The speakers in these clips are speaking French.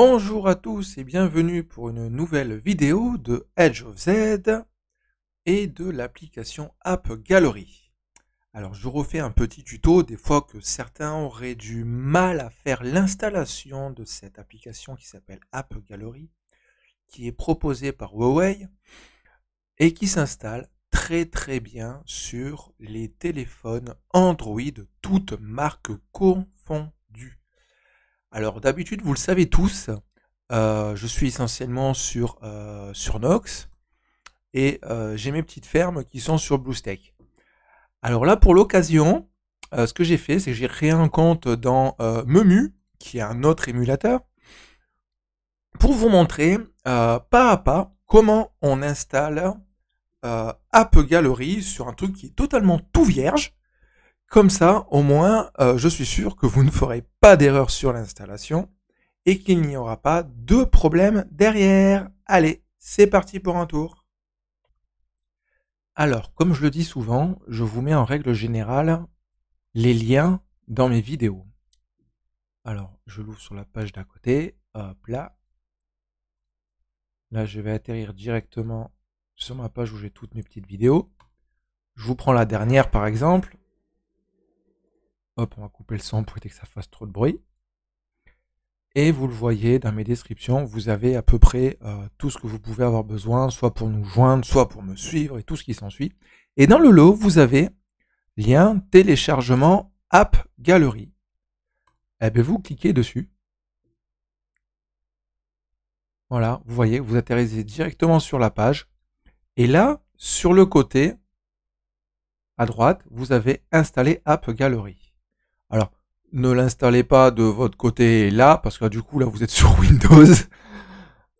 Bonjour à tous et bienvenue pour une nouvelle vidéo de Edge of Z et de l'application App Gallery. Alors je refais un petit tuto, des fois que certains auraient du mal à faire l'installation de cette application qui s'appelle App Gallery, qui est proposée par Huawei et qui s'installe très très bien sur les téléphones Android, toutes marques confondues alors d'habitude, vous le savez tous, euh, je suis essentiellement sur, euh, sur Nox et euh, j'ai mes petites fermes qui sont sur BlueStack. Alors là, pour l'occasion, ce que j'ai fait, c'est que j'ai créé un compte dans Memu, qui est un autre émulateur, pour vous montrer pas à pas comment on installe App Gallery sur un truc qui est totalement tout vierge. Comme ça, au moins, euh, je suis sûr que vous ne ferez pas d'erreur sur l'installation et qu'il n'y aura pas de problème derrière. Allez, c'est parti pour un tour. Alors, comme je le dis souvent, je vous mets en règle générale les liens dans mes vidéos. Alors, je l'ouvre sur la page d'à côté. Hop là. Là, je vais atterrir directement sur ma page où j'ai toutes mes petites vidéos. Je vous prends la dernière par exemple. Hop, on va couper le son pour éviter que ça fasse trop de bruit. Et vous le voyez dans mes descriptions, vous avez à peu près euh, tout ce que vous pouvez avoir besoin, soit pour nous joindre, soit pour me suivre et tout ce qui s'ensuit. Et dans le lot, vous avez lien téléchargement app galerie. Eh bien, vous cliquez dessus. Voilà, vous voyez, vous atterrissez directement sur la page. Et là, sur le côté, à droite, vous avez installé App galerie. Alors, ne l'installez pas de votre côté là, parce que du coup, là, vous êtes sur Windows.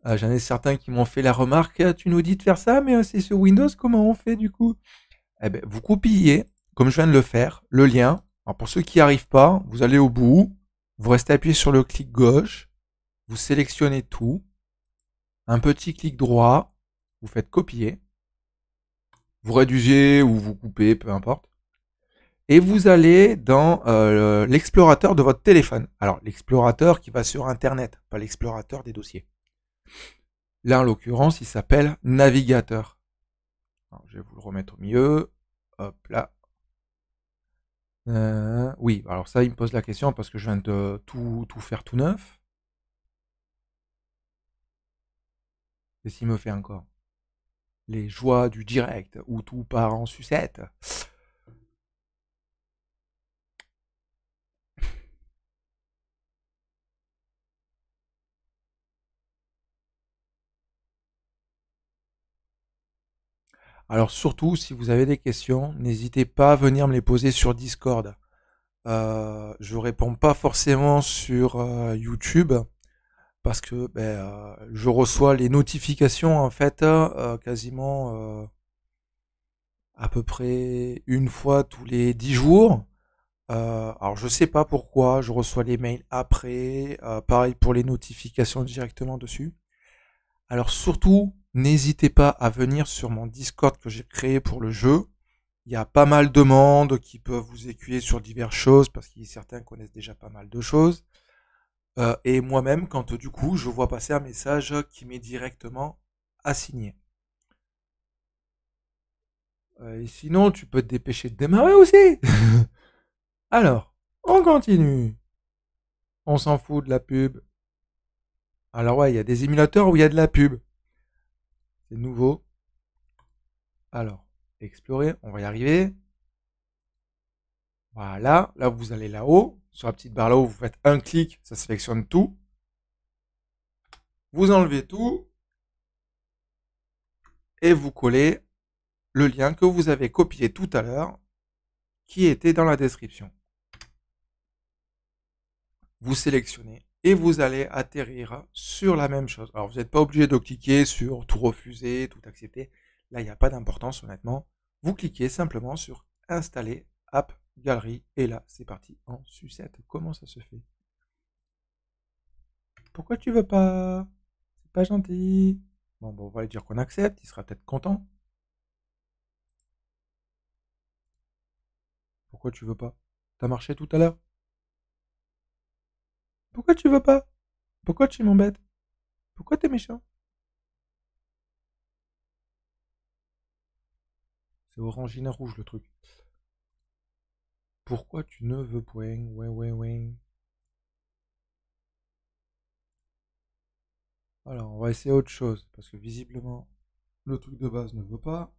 Euh, j'en ai certains qui m'ont fait la remarque, tu nous dis de faire ça, mais euh, c'est sur Windows, comment on fait du coup Eh bien, vous copiez, comme je viens de le faire, le lien. Alors, pour ceux qui n'y arrivent pas, vous allez au bout, vous restez appuyé sur le clic gauche, vous sélectionnez tout, un petit clic droit, vous faites copier, vous réduisez ou vous coupez, peu importe et vous allez dans euh, l'explorateur de votre téléphone. Alors, l'explorateur qui va sur Internet, pas l'explorateur des dossiers. Là, en l'occurrence, il s'appelle navigateur. je vais vous le remettre au milieu. Hop là. Euh, oui, alors ça, il me pose la question parce que je viens de tout, tout faire tout neuf. Et s'il me fait encore Les joies du direct où tout part en sucette. Alors surtout, si vous avez des questions, n'hésitez pas à venir me les poser sur Discord. Euh, je réponds pas forcément sur euh, YouTube parce que ben, euh, je reçois les notifications en fait euh, quasiment à peu près une fois tous les dix jours. alors je sais pas pourquoi je reçois les mails après, pareil pour les notifications directement dessus. Alors surtout, N'hésitez pas à venir sur mon Discord que j'ai créé pour le jeu. Il y a pas mal de monde qui peuvent vous écuyer sur diverses choses parce que certains connaissent déjà pas mal de choses. Euh, et moi-même, quand du coup, je vois passer un message qui m'est directement assigné. Euh, et sinon, tu peux te dépêcher de démarrer aussi. Alors, on continue. On s'en fout de la pub. Alors ouais, il y a des émulateurs où il y a de la pub. C'est nouveau. Alors, explorer, on va y arriver. Voilà, là vous allez là-haut. Sur la petite barre là-haut, vous faites un clic, ça sélectionne tout. Vous enlevez tout. Et vous collez le lien que vous avez copié tout à l'heure, qui était dans la description. Vous sélectionnez et vous allez atterrir sur la même chose. Alors, vous n'êtes pas obligé de cliquer sur tout refuser, tout accepter. Là, il n'y a pas d'importance, honnêtement. Vous cliquez simplement sur installer app galerie et là, c'est parti en sucette. Comment ça se fait Pourquoi tu veux pas C'est pas gentil. Bon, bon, on va lui dire qu'on accepte, il sera peut-être content. Pourquoi tu veux pas T'as marché tout à l'heure pourquoi tu veux pas Pourquoi tu m'embêtes Pourquoi tu es méchant C'est orangina rouge le truc. Pourquoi tu ne veux point Ouais, ouais, ouais. Alors, on va essayer autre chose, parce que visiblement, le truc de base ne veut pas.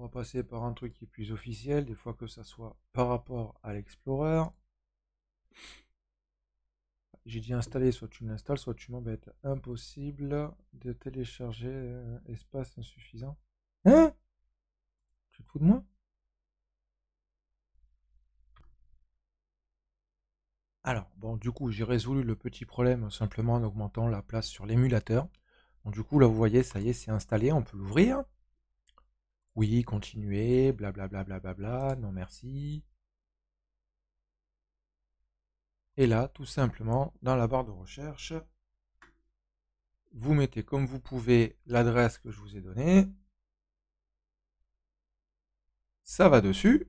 On va passer par un truc qui est plus officiel, des fois que ça soit par rapport à l'Explorer. J'ai dit installer, soit tu l'installes, soit tu m'embêtes. Impossible de télécharger euh, espace insuffisant. Hein Tu te fous de moi Alors, bon, du coup, j'ai résolu le petit problème simplement en augmentant la place sur l'émulateur. du coup, là, vous voyez, ça y est, c'est installé, on peut l'ouvrir. Oui, continuez, blablabla, bla bla bla non merci. Et là, tout simplement, dans la barre de recherche, vous mettez comme vous pouvez l'adresse que je vous ai donnée. Ça va dessus.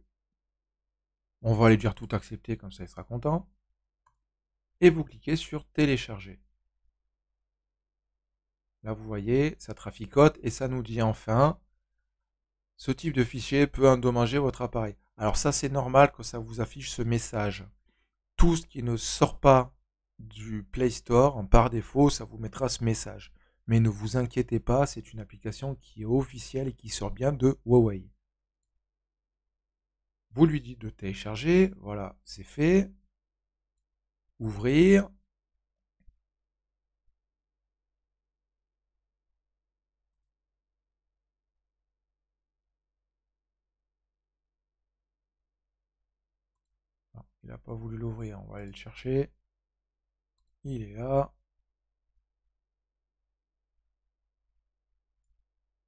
On va aller dire tout accepter, comme ça il sera content. Et vous cliquez sur télécharger. Là, vous voyez, ça traficote et ça nous dit enfin ce type de fichier peut endommager votre appareil. Alors ça, c'est normal que ça vous affiche ce message. Tout ce qui ne sort pas du Play Store, par défaut, ça vous mettra ce message. Mais ne vous inquiétez pas, c'est une application qui est officielle et qui sort bien de Huawei. Vous lui dites de télécharger, voilà, c'est fait. Ouvrir, Il n'a pas voulu l'ouvrir, on va aller le chercher. Il est là.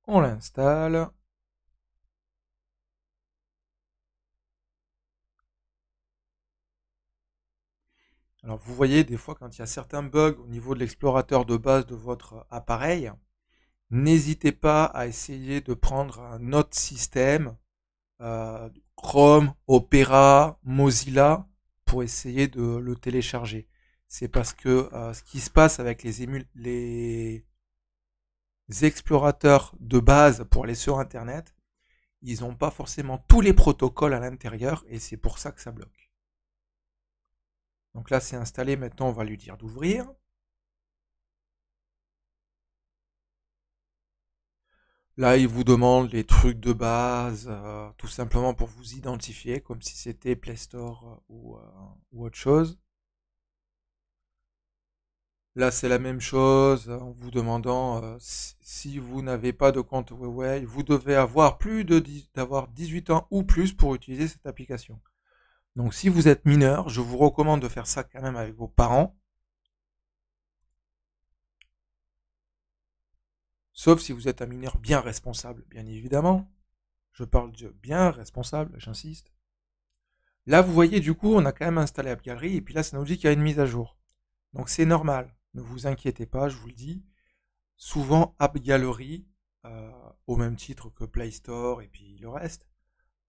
On l'installe. Alors vous voyez des fois quand il y a certains bugs au niveau de l'explorateur de base de votre appareil, n'hésitez pas à essayer de prendre un autre système, euh, Chrome, Opera, Mozilla, essayer de le télécharger. C'est parce que euh, ce qui se passe avec les, émules les explorateurs de base pour aller sur Internet, ils n'ont pas forcément tous les protocoles à l'intérieur et c'est pour ça que ça bloque. Donc là, c'est installé. Maintenant, on va lui dire d'ouvrir. Là, il vous demande les trucs de base, euh, tout simplement pour vous identifier, comme si c'était Play Store euh, euh, ou, autre chose. Là, c'est la même chose en vous demandant si vous n'avez pas de compte Huawei, vous devez avoir plus de d'avoir 18 ans ou plus pour utiliser cette application. Donc, si vous êtes mineur, je vous recommande de faire ça quand même avec vos parents Sauf si vous êtes un mineur bien responsable, bien évidemment. Je parle de bien responsable, j'insiste. Là, vous voyez, du coup, on a quand même installé AppGallery. et puis là, ça nous dit qu'il y a une mise à jour. Donc c'est normal, ne vous inquiétez pas, je vous le dis. Souvent, AppGallery, euh, au même titre que Play Store et puis le reste,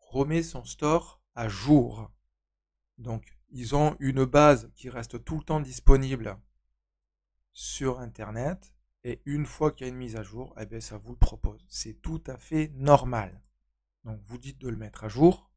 remet son store à jour. Donc, ils ont une base qui reste tout le temps disponible sur Internet. Et une fois qu'il y a une mise à jour, eh bien, ça vous le propose. C'est tout à fait normal. Donc vous dites de le mettre à jour.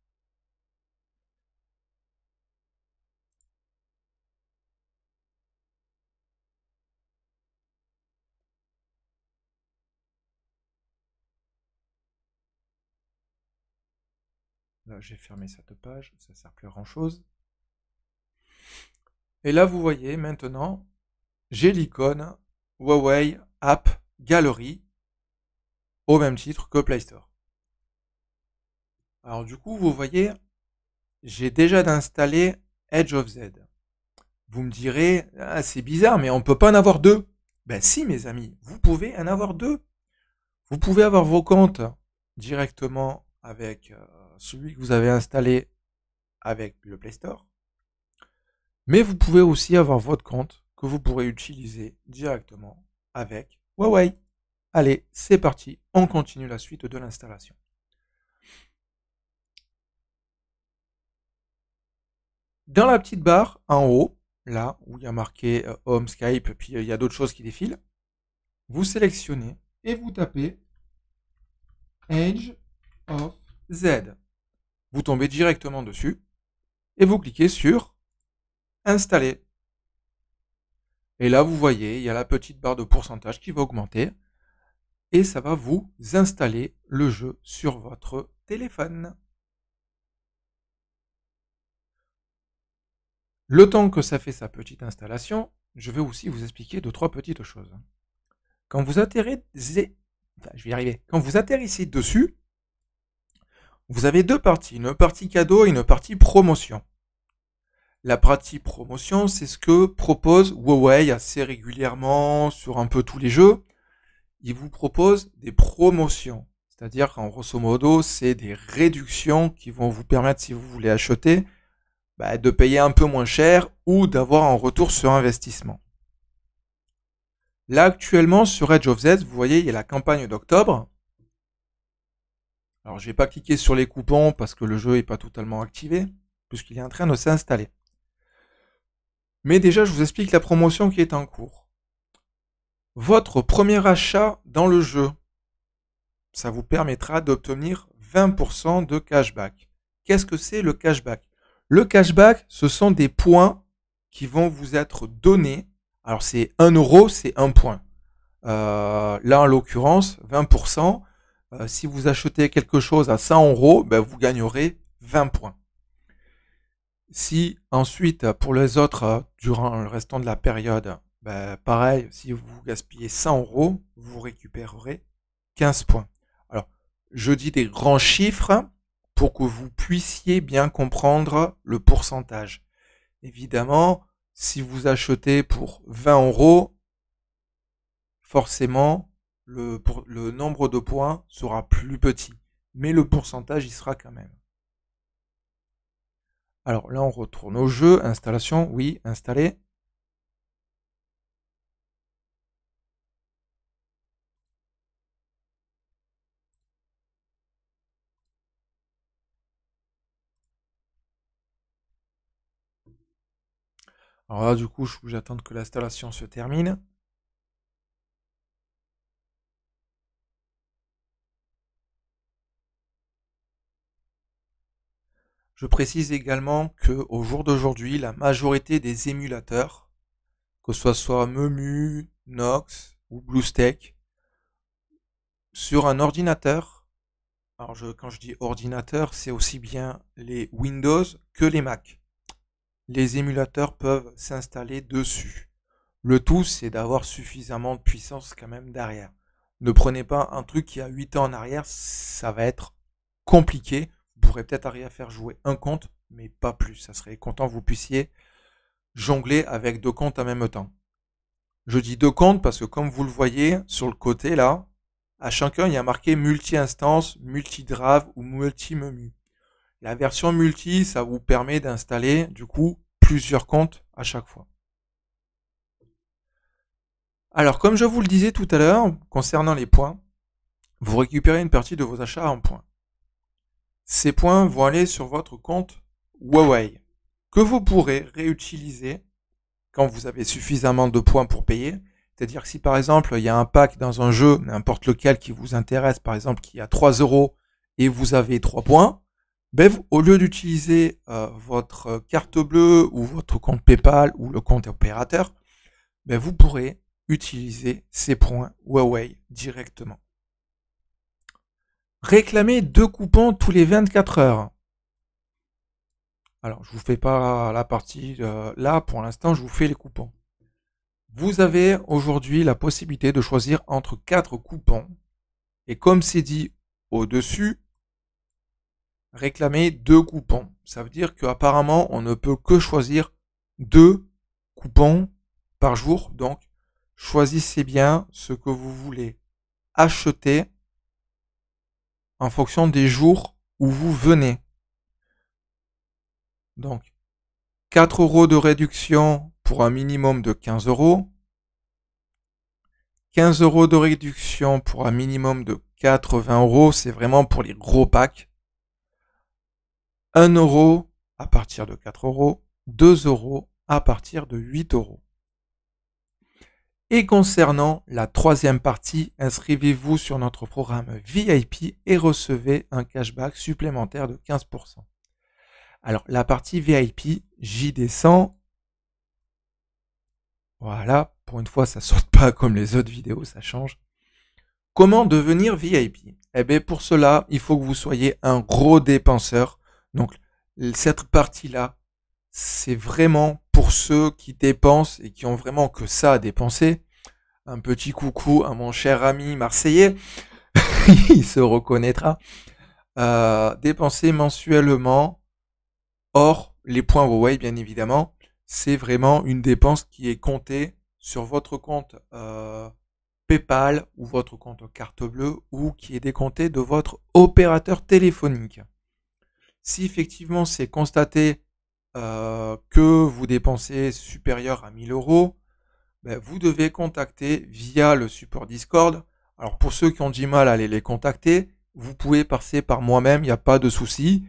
Là, j'ai fermé cette page, ça ne sert plus à grand chose. Et là, vous voyez maintenant, j'ai l'icône Huawei App Gallery, au même titre que Play Store. Alors du coup, vous voyez, j'ai déjà installé Edge of Z. Vous me direz, ah, c'est bizarre, mais on ne peut pas en avoir deux. Ben si, mes amis, vous pouvez en avoir deux. Vous pouvez avoir vos comptes directement avec euh, celui que vous avez installé avec le Play Store. Mais vous pouvez aussi avoir votre compte que vous pourrez utiliser directement avec Huawei. Allez, c'est parti, on continue la suite de l'installation. Dans la petite barre en haut, là où il y a marqué euh, Home Skype, puis euh, il y a d'autres choses qui défilent, vous sélectionnez et vous tapez Edge of Z. Vous tombez directement dessus et vous cliquez sur Installer. Et là, vous voyez, il y a la petite barre de pourcentage qui va augmenter. Et ça va vous installer le jeu sur votre téléphone. Le temps que ça fait sa petite installation, je vais aussi vous expliquer deux, trois petites choses. Quand vous atterrissez, je vais Quand vous atterrissez dessus, vous avez deux parties, une partie cadeau et une partie promotion. La pratique promotion, c'est ce que propose Huawei assez régulièrement sur un peu tous les jeux. Il vous propose des promotions. C'est-à-dire qu'en grosso modo, c'est des réductions qui vont vous permettre, si vous voulez acheter, bah, de payer un peu moins cher ou d'avoir un retour sur investissement. Là, actuellement, sur Edge of Z, vous voyez, il y a la campagne d'octobre. Alors, je vais pas cliquer sur les coupons parce que le jeu n'est pas totalement activé, puisqu'il est en train de s'installer. Mais déjà, je vous explique la promotion qui est en cours. Votre premier achat dans le jeu, ça vous permettra d'obtenir 20% de cashback. Qu'est-ce que c'est le cashback Le cashback, ce sont des points qui vont vous être donnés. Alors c'est 1 euro, c'est 1 point. Euh, là, en l'occurrence, 20%. Euh, si vous achetez quelque chose à 100 euros, ben, vous gagnerez 20 points. Si ensuite, pour les autres, durant le restant de la période, bah, pareil, si vous gaspillez 100 euros, vous récupérerez 15 points. Alors, je dis des grands chiffres pour que vous puissiez bien comprendre le pourcentage. Évidemment, si vous achetez pour 20 euros, forcément, le, le nombre de points sera plus petit. Mais le pourcentage, il sera quand même. Alors là, on retourne au jeu, installation, oui, installer. Alors là, du coup, je suis attendre que l'installation se termine. Je précise également que au jour d'aujourd'hui, la majorité des émulateurs, que ce soit Memu, Nox ou BlueStack, sur un ordinateur, alors quand je dis ordinateur, c'est aussi bien les Windows que les Mac. Les émulateurs peuvent s'installer dessus. Le tout, c'est d'avoir suffisamment de puissance quand même derrière. Ne prenez pas un truc qui a 8 ans en arrière, ça va être compliqué vous pourrez peut-être arriver à faire jouer un compte, mais pas plus. Ça serait content que vous puissiez jongler avec deux comptes en même temps. Je dis deux comptes parce que comme vous le voyez sur le côté là, à chacun il y a marqué multi-instance, multi drive ou multi-memu. La version multi, ça vous permet d'installer du coup plusieurs comptes à chaque fois. Alors comme je vous le disais tout à l'heure concernant les points, vous récupérez une partie de vos achats en points. Ces points vont aller sur votre compte Huawei, que vous pourrez réutiliser quand vous avez suffisamment de points pour payer. C'est-à-dire que si par exemple il y a un pack dans un jeu, n'importe lequel qui vous intéresse, par exemple qui a 3 euros et vous avez 3 points, ben, au lieu d'utiliser euh, votre carte bleue ou votre compte PayPal ou le compte opérateur, ben, vous pourrez utiliser ces points Huawei directement. Réclamer deux coupons tous les 24 heures. Alors, je vous fais pas la partie euh, là pour l'instant, je vous fais les coupons. Vous avez aujourd'hui la possibilité de choisir entre quatre coupons et comme c'est dit au-dessus, réclamer deux coupons. Ça veut dire qu'apparemment, on ne peut que choisir deux coupons par jour. Donc, choisissez bien ce que vous voulez acheter en fonction des jours où vous venez. Donc, 4 euros de réduction pour un minimum de 15 euros. 15 euros de réduction pour un minimum de 80 euros, c'est vraiment pour les gros packs. 1 euro à partir de 4 euros, 2 euros à partir de 8 euros. Et concernant la troisième partie, inscrivez-vous sur notre programme VIP et recevez un cashback supplémentaire de 15%. Alors la partie VIP, j'y descends. Voilà, pour une fois ça saute pas comme les autres vidéos, ça change. Comment devenir VIP Eh bien pour cela, il faut que vous soyez un gros dépenseur. Donc cette partie-là, c'est vraiment pour ceux qui dépensent et qui ont vraiment que ça à dépenser, un petit coucou à mon cher ami marseillais, il se reconnaîtra, euh, dépenser mensuellement, hors les points Huawei bien évidemment, c'est vraiment une dépense qui est comptée sur votre compte euh, PayPal ou votre compte carte bleue ou qui est décomptée de votre opérateur téléphonique. Si effectivement c'est constaté euh, que vous dépensez supérieur à 1000 euros, ben, vous devez contacter via le support Discord. Alors pour ceux qui ont du mal à aller les contacter, vous pouvez passer par moi-même, il n'y a pas de souci.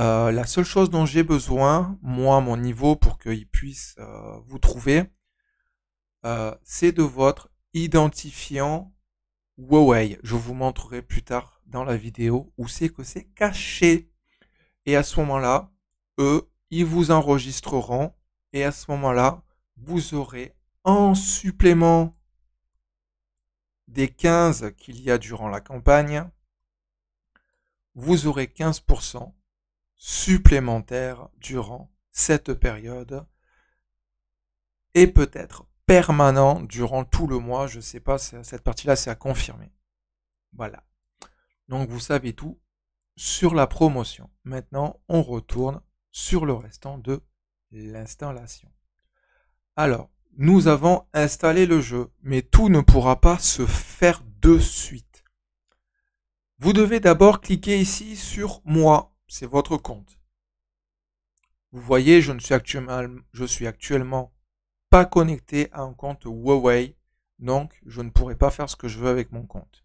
Euh, la seule chose dont j'ai besoin, moi, mon niveau, pour qu'ils puissent euh, vous trouver, c'est de votre identifiant Huawei. Je vous montrerai plus tard dans la vidéo où c'est que c'est caché. Et à ce moment-là, eux, ils vous enregistreront et à ce moment-là, vous aurez en supplément des 15 qu'il y a durant la campagne, vous aurez 15% supplémentaires durant cette période et peut-être permanent durant tout le mois. Je ne sais pas, cette partie-là, c'est à confirmer. Voilà. Donc vous savez tout sur la promotion. Maintenant, on retourne sur le restant de l'installation. Alors, nous avons installé le jeu, mais tout ne pourra pas se faire de suite. Vous devez d'abord cliquer ici sur Moi, c'est votre compte. Vous voyez, je ne suis actuellement, je suis actuellement pas connecté à un compte Huawei, donc je ne pourrai pas faire ce que je veux avec mon compte.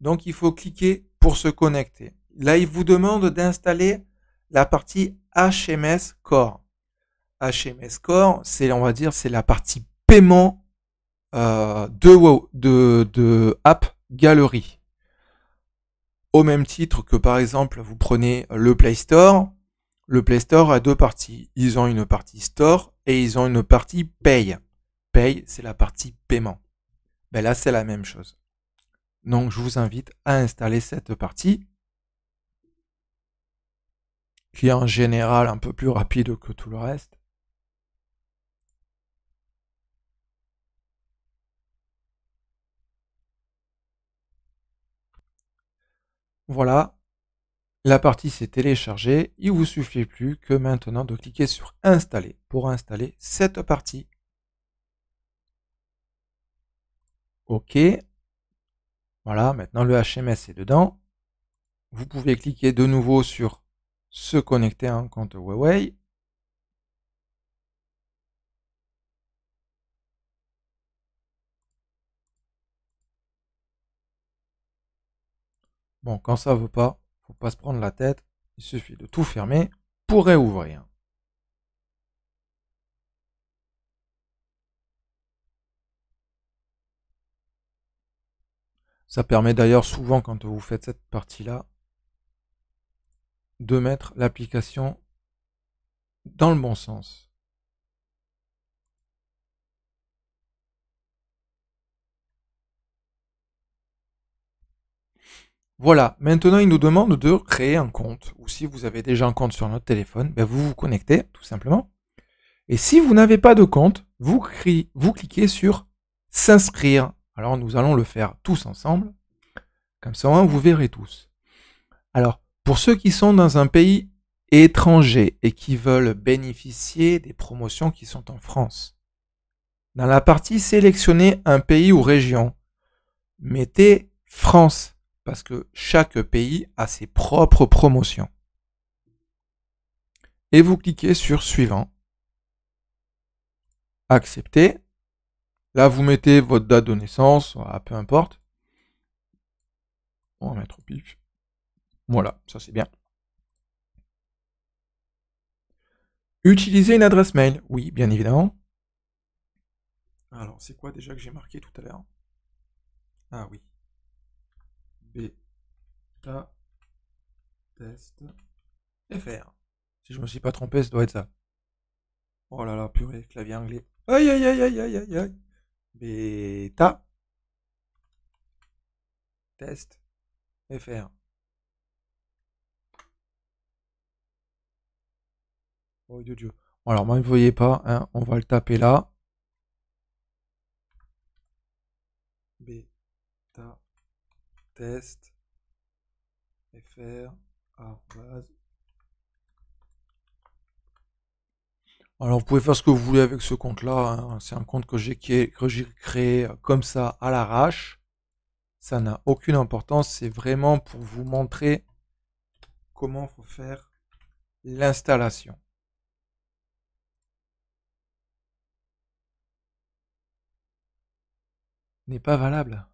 Donc il faut cliquer pour se connecter. Là, il vous demande d'installer la partie HMS Core. HMS Core, c'est on va dire c'est la partie paiement euh, de, de, de App Gallery. Au même titre que par exemple vous prenez le Play Store, le Play Store a deux parties. Ils ont une partie Store et ils ont une partie Pay. Pay, c'est la partie paiement. Ben là, c'est la même chose. Donc, je vous invite à installer cette partie qui est en général un peu plus rapide que tout le reste. Voilà, la partie s'est téléchargée. Il vous suffit plus que maintenant de cliquer sur installer pour installer cette partie. OK. Voilà, maintenant le HMS est dedans. Vous pouvez cliquer de nouveau sur se connecter à un compte Huawei. Bon, quand ça veut pas, faut pas se prendre la tête. Il suffit de tout fermer pour réouvrir. Ça permet d'ailleurs souvent quand vous faites cette partie-là de mettre l'application dans le bon sens. Voilà, maintenant il nous demande de créer un compte, ou si vous avez déjà un compte sur notre téléphone, ben, vous vous connectez tout simplement. Et si vous n'avez pas de compte, vous, cliquez sur s'inscrire. Alors nous allons le faire tous ensemble, comme ça vous verrez tous. Alors, pour ceux qui sont dans un pays étranger et qui veulent bénéficier des promotions qui sont en France, dans la partie sélectionner un pays ou région, mettez France parce que chaque pays a ses propres promotions. Et vous cliquez sur suivant. Accepter. Là, vous mettez votre date de naissance, peu importe. On va mettre pif. Voilà, ça c'est bien. Utiliser une adresse mail, oui, bien évidemment. Alors, c'est quoi déjà que j'ai marqué tout à l'heure Ah oui. Beta test fr. Si je me suis pas trompé, ça doit être ça. Oh là là, purée, clavier anglais. Aïe aïe aïe aïe aïe aïe aïe. Beta test fr. Alors, moi, vous ne voyez pas, hein, on va le taper là. Beta test fr Alors vous pouvez faire ce que vous voulez avec ce compte-là. Hein. C'est un compte que j'ai créé comme ça à l'arrache. Ça n'a aucune importance. C'est vraiment pour vous montrer comment faut faire l'installation. n'est pas valable.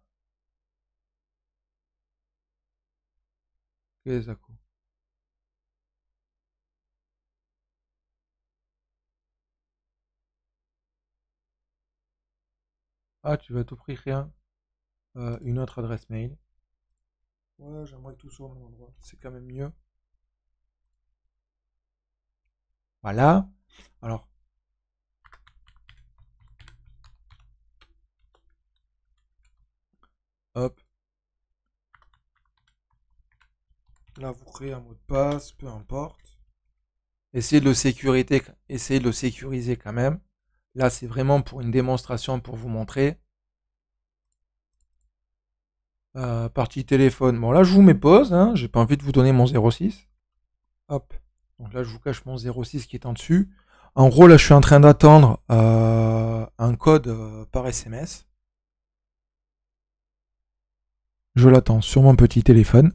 Ah, tu vas tout prix rien euh, une autre adresse mail. Ouais, j'aimerais que tout soit au même endroit. C'est quand même mieux. Voilà. Alors, Là, vous créez un mot de passe, peu importe. Essayez de le sécuriser, de sécuriser quand même. Là, c'est vraiment pour une démonstration pour vous montrer. Euh, partie téléphone. Bon, là, je vous mets pause. Hein. J'ai pas envie de vous donner mon 06. Hop. Donc là, je vous cache mon 06 qui est en dessus. En gros, là, je suis en train d'attendre euh, un code euh, par SMS. Je l'attends sur mon petit téléphone.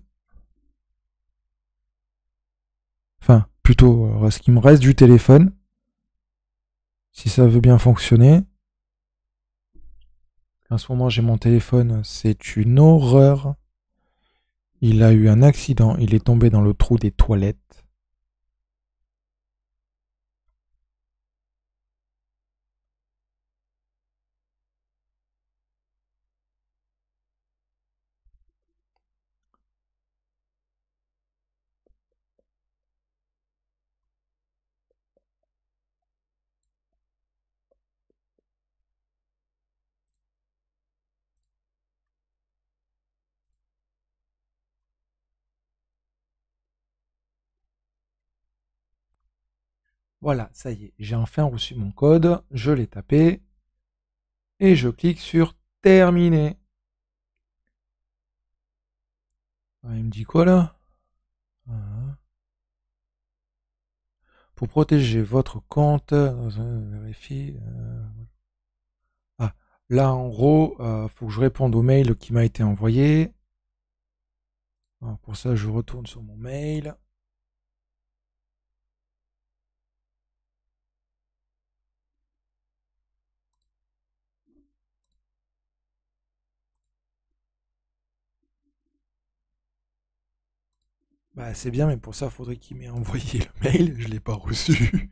Enfin, plutôt euh, ce qu'il me reste du téléphone. Si ça veut bien fonctionner. En ce moment, j'ai mon téléphone, c'est une horreur. Il a eu un accident, il est tombé dans le trou des toilettes. Voilà, ça y est, j'ai enfin reçu mon code, je l'ai tapé, et je clique sur terminer. Ah, il me dit quoi là ah. Pour protéger votre compte, euh, vérifie. Euh, ah, là en gros, il euh, faut que je réponde au mail qui m'a été envoyé. Ah, pour ça, je retourne sur mon mail. Bah c'est bien, mais pour ça, faudrait qu'il m'ait envoyé le mail. Je l'ai pas reçu.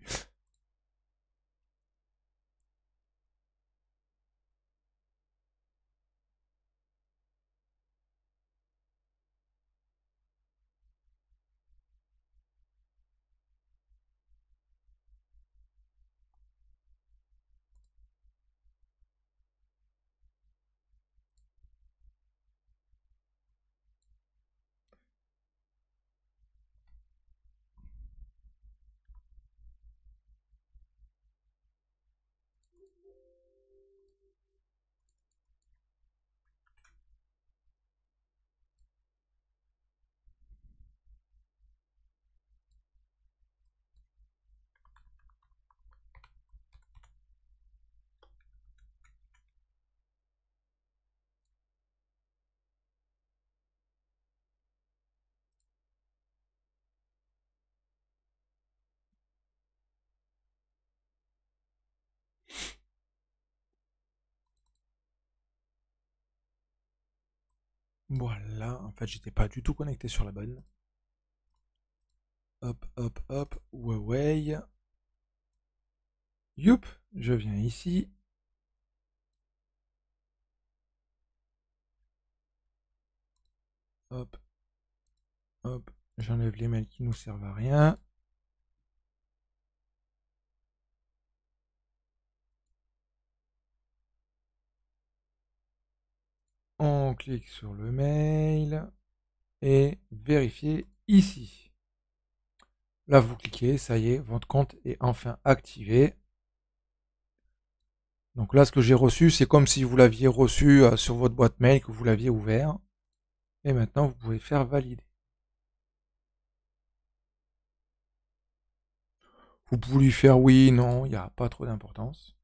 Voilà, en fait j'étais pas du tout connecté sur la bonne. Hop, hop, hop, Huawei. Youp, je viens ici. Hop, hop, j'enlève les mails qui nous servent à rien. On clique sur le mail et vérifier ici. Là, vous cliquez, ça y est, votre compte est enfin activé. Donc là, ce que j'ai reçu, c'est comme si vous l'aviez reçu euh, sur votre boîte mail, que vous l'aviez ouvert. Et maintenant, vous pouvez faire valider. Vous pouvez lui faire oui, non, il n'y a pas trop d'importance.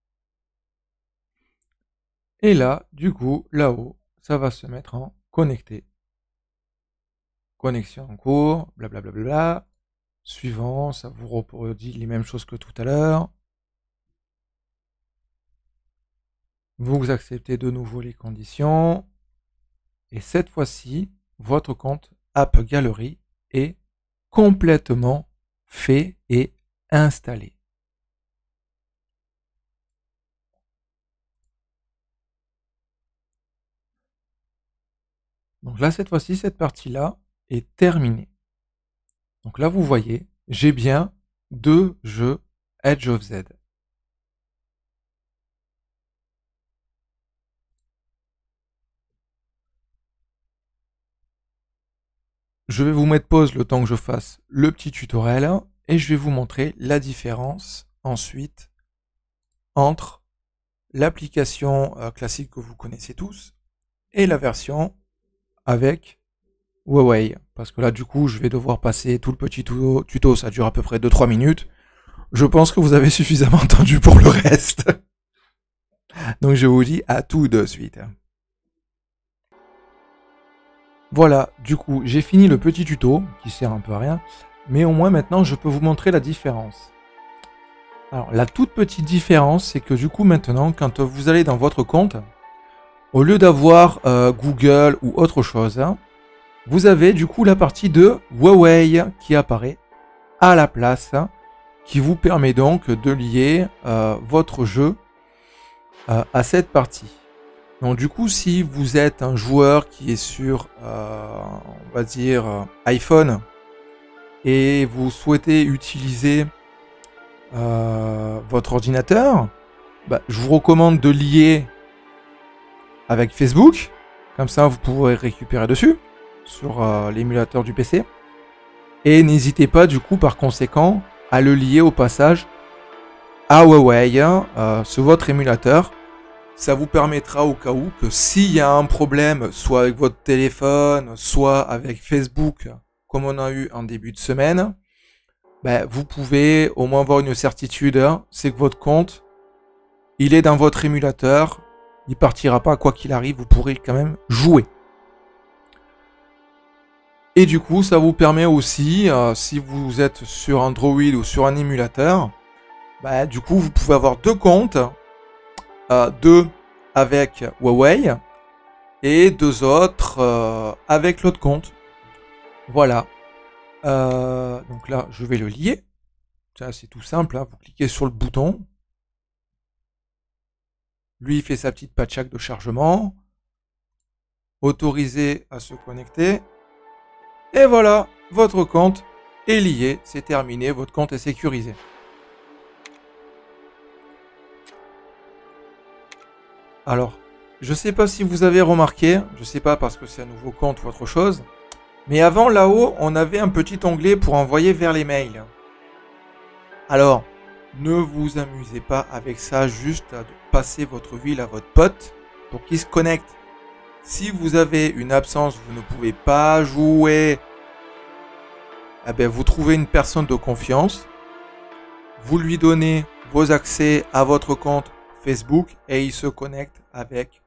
Et là, du coup, là-haut, ça va se mettre en connecté. Connexion en cours, blablabla. Suivant, ça vous reproduit les mêmes choses que tout à l'heure. Vous acceptez de nouveau les conditions. Et cette fois-ci, votre compte App Gallery est complètement fait et installé. Donc là, cette fois-ci, cette partie-là est terminée. Donc là, vous voyez, j'ai bien deux jeux Edge of Z. Je vais vous mettre pause le temps que je fasse le petit tutoriel et je vais vous montrer la différence ensuite entre l'application euh, classique que vous connaissez tous et la version avec Huawei. Parce que là, du coup, je vais devoir passer tout le petit tuto. ça dure à peu près 2-3 minutes. Je pense que vous avez suffisamment entendu pour le reste. Donc je vous dis à tout de suite. Voilà, du coup, j'ai fini le petit tuto, qui sert un peu à rien, mais au moins maintenant, je peux vous montrer la différence. Alors, la toute petite différence, c'est que du coup, maintenant, quand vous allez dans votre compte, au lieu d'avoir euh, Google ou autre chose, hein, vous avez du coup la partie de Huawei qui apparaît à la place, hein, qui vous permet donc de lier euh, votre jeu euh, à cette partie. Donc du coup, si vous êtes un joueur qui est sur, on va dire, iPhone, et vous souhaitez utiliser votre ordinateur, bah, je vous recommande de lier avec Facebook. Comme ça, vous pourrez récupérer dessus, sur euh, l'émulateur du PC. Et n'hésitez pas, du coup, par conséquent, à le lier au passage à ah Huawei euh, sur votre émulateur. Ça vous permettra au cas où que s'il y a un problème, soit avec votre téléphone, soit avec Facebook, comme on a eu en début de semaine, ben, vous pouvez au moins avoir une certitude, hein. c'est que votre compte, il est dans votre émulateur, il partira pas, quoi qu'il arrive, vous pourrez quand même jouer. Et du coup, ça vous permet aussi, euh, si vous êtes sur Android ou sur un émulateur, bah, du coup, vous pouvez avoir deux comptes, euh, deux avec Huawei et deux autres euh, avec l'autre compte. Voilà. donc là, je vais le lier. Ça, c'est tout simple. Hein. Vous cliquez sur le bouton, lui, il fait sa petite patchac de chargement. Autorisé à se connecter. Et voilà, votre compte est lié, c'est terminé, votre compte est sécurisé. Alors, je ne sais pas si vous avez remarqué, je ne sais pas parce que c'est un nouveau compte ou autre chose, mais avant là-haut, on avait un petit onglet pour envoyer vers les mails. Alors, ne vous amusez pas avec ça juste votre ville à votre pote pour qu'il se connecte. Si vous avez une absence, vous ne pouvez pas jouer. Eh ben, vous trouvez une personne de confiance, vous lui donnez vos accès à votre compte Facebook et il se connecte avec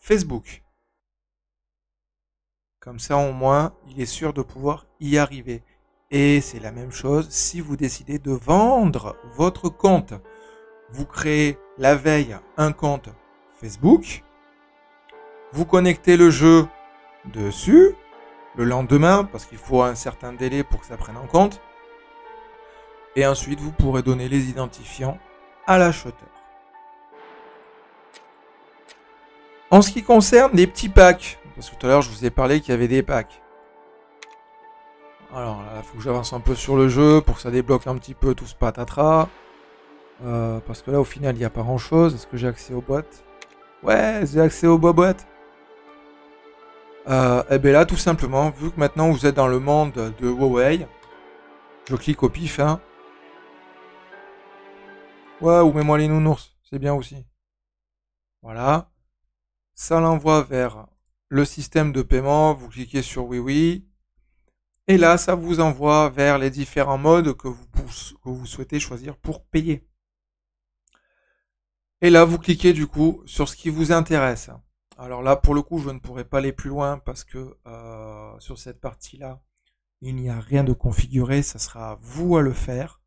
Facebook. Comme ça au moins, il est sûr de pouvoir y arriver. Et c'est la même chose si vous décidez de vendre votre compte vous créez la veille un compte Facebook, vous connectez le jeu dessus le lendemain, parce qu'il faut un certain délai pour que ça prenne en compte, et ensuite vous pourrez donner les identifiants à l'acheteur. En ce qui concerne les petits packs, parce que tout à l'heure je vous ai parlé qu'il y avait des packs. Alors là, il faut que j'avance un peu sur le jeu pour que ça débloque un petit peu tout ce patatras. Euh, parce que là, au final, il n'y a pas grand chose. Est-ce que j'ai accès aux boîtes Ouais, j'ai accès aux boîtes. et euh, eh bien là, tout simplement, vu que maintenant vous êtes dans le monde de Huawei, je clique au pif. Hein. Ouais, ou mets-moi les nounours, c'est bien aussi. Voilà. Ça l'envoie vers le système de paiement. Vous cliquez sur oui, oui. Et là, ça vous envoie vers les différents modes que vous souhaitez choisir pour payer. Et là, vous cliquez du coup sur ce qui vous intéresse. Alors là, pour le coup, je ne pourrai pas aller plus loin parce que euh, sur cette partie-là, il n'y a rien de configuré. Ça sera à vous à le faire.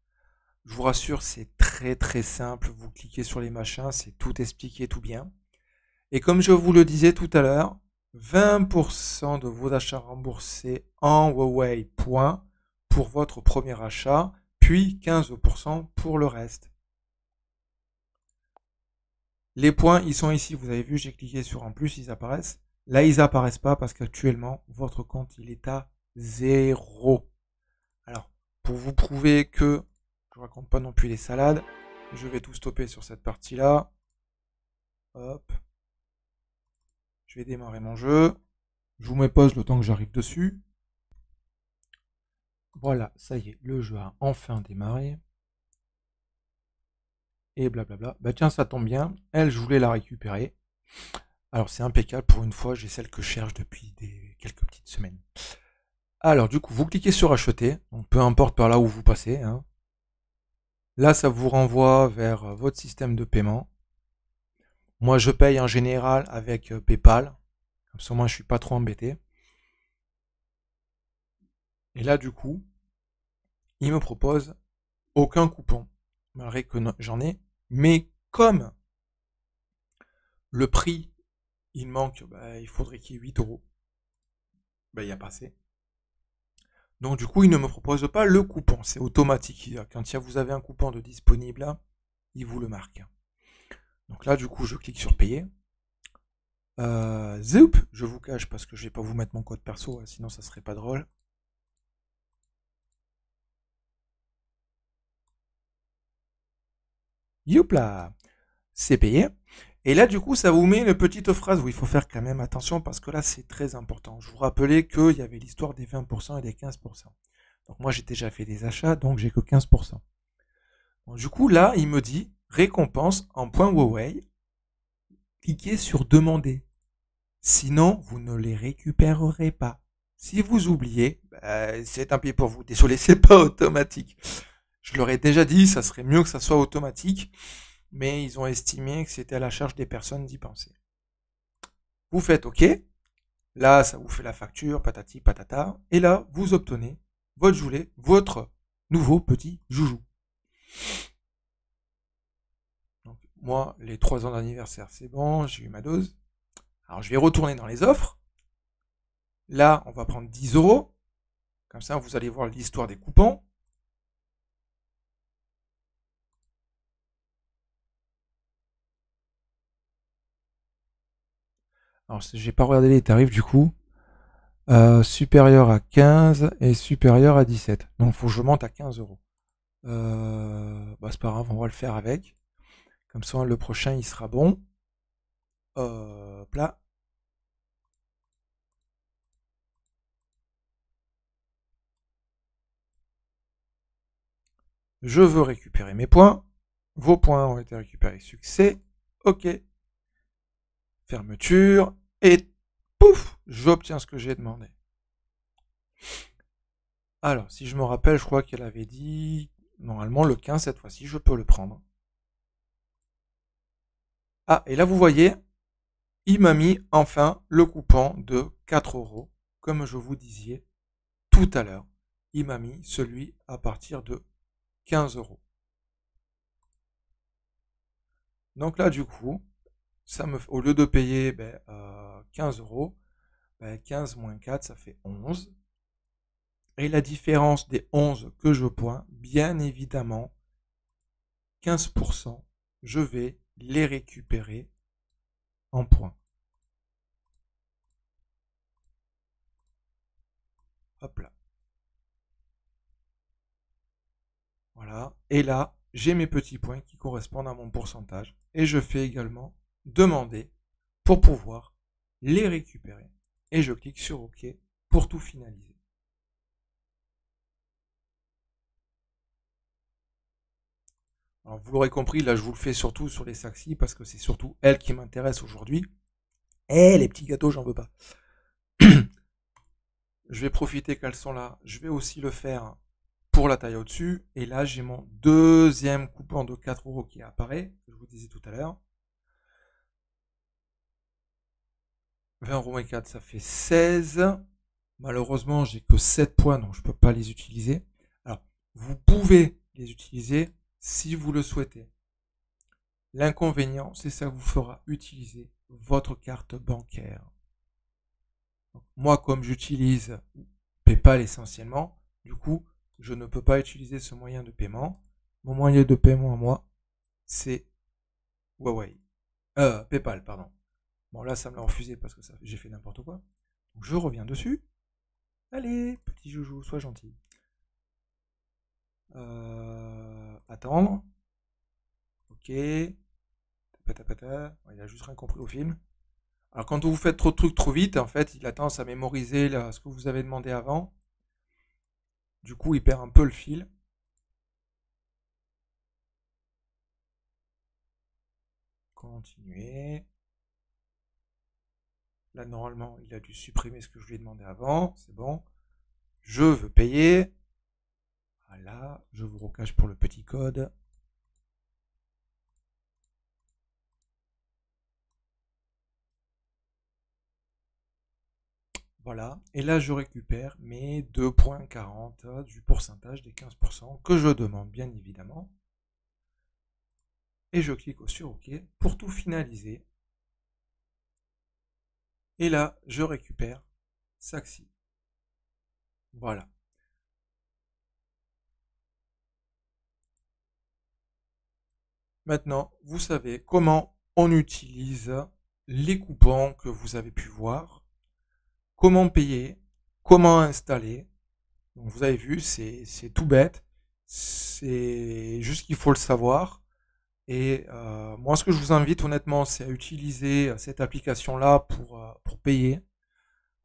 Je vous rassure, c'est très très simple. Vous cliquez sur les machins, c'est tout expliqué, tout bien. Et comme je vous le disais tout à l'heure, 20% de vos achats remboursés en Huawei point, pour votre premier achat, puis 15% pour le reste. Les points, ils sont ici. Vous avez vu, j'ai cliqué sur en plus, ils apparaissent. Là, ils apparaissent pas parce qu'actuellement, votre compte, il est à zéro. Alors, pour vous prouver que je raconte pas non plus les salades, je vais tout stopper sur cette partie-là. Hop. Je vais démarrer mon jeu. Je vous mets pause le temps que j'arrive dessus. Voilà, ça y est, le jeu a enfin démarré et blablabla. Bah tiens, ça tombe bien, elle, je voulais la récupérer. Alors c'est impeccable, pour une fois, j'ai celle que je cherche depuis des quelques petites semaines. Alors du coup, vous cliquez sur acheter, donc peu importe par là où vous passez. Hein. Là, ça vous renvoie vers euh, votre système de paiement. Moi, je paye en général avec euh, PayPal, comme ça moi je suis pas trop embêté. Et là, du coup, il me propose aucun coupon, malgré que j'en ai mais comme le prix, il manque, bah, il faudrait qu'il y ait 8 euros. Bah, il n'y a pas assez. Donc du coup, il ne me propose pas le coupon. C'est automatique. Quand vous avez un coupon de disponible, il vous le marque. Donc là, du coup, je clique sur payer. Euh, je vous cache parce que je vais pas vous mettre mon code perso, hein, sinon ça serait pas drôle. Youpla C'est payé. Et là, du coup, ça vous met une petite phrase où il faut faire quand même attention parce que là, c'est très important. Je vous rappelais qu'il y avait l'histoire des 20% et des 15%. Donc moi, j'ai déjà fait des achats, donc j'ai que 15%. du coup, là, il me dit récompense en point Huawei. Cliquez sur demander. Sinon, vous ne les récupérerez pas. Si vous oubliez, bah, c'est un pied pour vous. Désolé, c'est pas automatique. Je leur ai déjà dit, ça serait mieux que ça soit automatique, mais ils ont estimé que c'était à la charge des personnes d'y penser. Vous faites OK, là ça vous fait la facture, patati patata, et là vous obtenez votre joulet, votre nouveau petit joujou. moi, les 3 ans d'anniversaire, c'est bon, j'ai eu ma dose. Alors je vais retourner dans les offres. Là, on va prendre 10 euros. Comme ça, vous allez voir l'histoire des coupons. Alors, j'ai pas regardé les tarifs du coup. Euh, supérieur à 15 et supérieur à 17. Donc, faut que je monte à 15 euros. Euh, bah, c'est pas grave, on va le faire avec. Comme ça, le prochain, il sera bon. Hop là. Je veux récupérer mes points. Vos points ont été récupérés. Succès. OK. Fermeture et pouf, j'obtiens ce que j'ai demandé. Alors, si je me rappelle, je crois qu'elle avait dit, normalement, le 15, cette fois-ci, je peux le prendre. Ah, et là, vous voyez, il m'a mis enfin le coupon de 4 euros, comme je vous disais tout à l'heure. Il m'a mis celui à partir de 15 euros. Donc là, du coup, ça me, au lieu de payer 15 ben, euh, euros, 15 ben, moins 4, ça fait 11. Et la différence des 11 que je pointe, bien évidemment, 15%, je vais les récupérer en points. Hop là. Voilà. Et là, j'ai mes petits points qui correspondent à mon pourcentage. Et je fais également demander pour pouvoir les récupérer. Et je clique sur OK pour tout finaliser. Alors vous l'aurez compris, là je vous le fais surtout sur les Saxi parce que c'est surtout elles qui m'intéresse aujourd'hui. Eh les petits gâteaux, j'en veux pas. je vais profiter qu'elles sont là. Je vais aussi le faire pour la taille au-dessus. Et là j'ai mon deuxième coupon de 4 euros qui apparaît, je vous disais tout à l'heure. 20 4, ça fait 16. Malheureusement, j'ai que 7 points, donc je ne peux pas les utiliser. Alors, vous pouvez les utiliser si vous le souhaitez. L'inconvénient, c'est que ça vous fera utiliser votre carte bancaire. moi, comme j'utilise PayPal essentiellement, du coup, je ne peux pas utiliser ce moyen de paiement. Mon moyen de paiement à moi, c'est Huawei. Euh, PayPal, pardon. Bon, là, ça me l'a refusé parce que j'ai fait n'importe quoi. je reviens dessus. Allez, petit joujou, sois gentil. Euh, attendre. Ok. Il a juste rien compris au film. Alors, quand vous faites trop de trucs trop vite, en fait, il a tendance à mémoriser ce que vous avez demandé avant. Du coup, il perd un peu le fil. Continuer. Là, normalement, il a dû supprimer ce que je lui ai demandé avant. C'est bon. Je veux payer. Voilà, je vous recache pour le petit code. Voilà, et là je récupère mes 2.40 du pourcentage des 15% que je demande bien évidemment. Et je clique sur OK pour tout finaliser. Et là, je récupère Saxi. Voilà. Maintenant, vous savez comment on utilise les coupons que vous avez pu voir, comment payer, comment installer. vous avez vu, c'est tout bête, c'est juste qu'il faut le savoir. Et euh, moi, ce que je vous invite honnêtement, c'est à utiliser euh, cette application-là pour, euh, pour payer.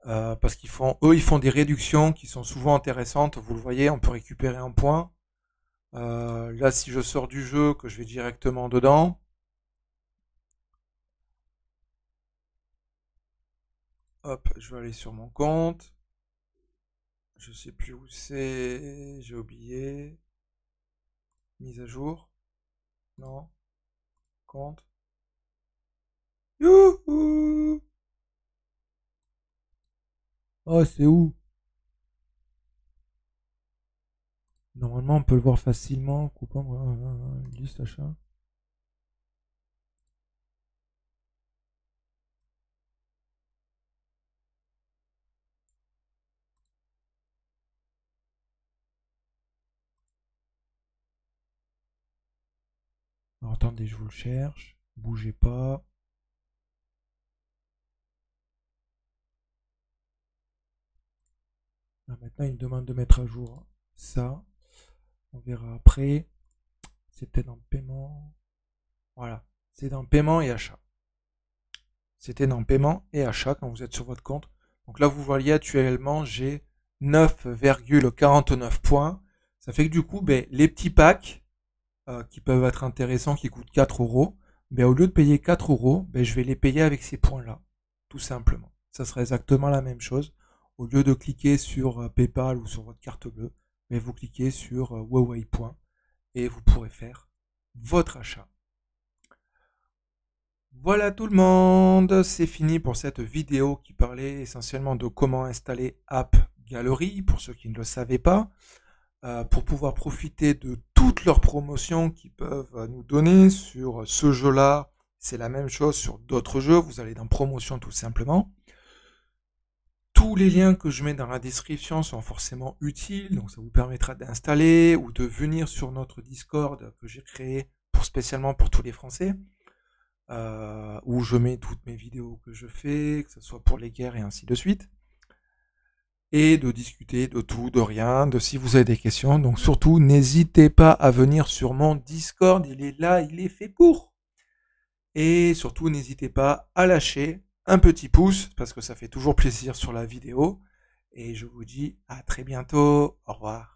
parce qu'ils font, eux, ils font des réductions qui sont souvent intéressantes. Vous le voyez, on peut récupérer un point. là, si je sors du jeu, que je vais directement dedans. Hop, je vais aller sur mon compte. Je sais plus où c'est. J'ai oublié. Mise à jour. Non. Oh, c'est où Normalement, on peut le voir facilement coupe coupant. Euh, euh, euh, juste achat. attendez, je vous le cherche. Bougez pas. Ah, maintenant, il me demande de mettre à jour ça. On verra après. C'était dans le dans paiement. Voilà. C'est dans paiement et achat. C'était dans paiement et achat quand vous êtes sur votre compte. Donc là, vous voyez actuellement, j'ai 9,49 points. Ça fait que du coup, ben, les petits packs, euh, qui peuvent être intéressants, qui coûtent 4 euros, mais ben, au lieu de payer 4 euros, ben, je vais les payer avec ces points-là, tout simplement. Ça sera exactement la même chose. Au lieu de cliquer sur euh, PayPal ou sur votre carte bleue, mais ben, vous cliquez sur euh, Huawei et vous pourrez faire votre achat. Voilà tout le monde, c'est fini pour cette vidéo qui parlait essentiellement de comment installer App Gallery, pour ceux qui ne le savaient pas, pour pouvoir profiter de toutes leurs promotions qu'ils peuvent euh, nous donner sur ce jeu-là. C'est la même chose sur d'autres jeux. Vous allez dans promotion tout simplement. Tous les liens que je mets dans la description sont forcément utiles, donc ça vous permettra d'installer ou de venir sur notre Discord que j'ai créé pour spécialement pour tous les Français, euh, où je mets toutes mes vidéos que je fais, que ce soit pour les guerres et ainsi de suite et de discuter de tout, de rien, de si vous avez des questions. Donc surtout, n'hésitez pas à venir sur mon Discord, il est là, il est fait pour. Et surtout, n'hésitez pas à lâcher un petit pouce, parce que ça fait toujours plaisir sur la vidéo. Et je vous dis à très bientôt, au revoir.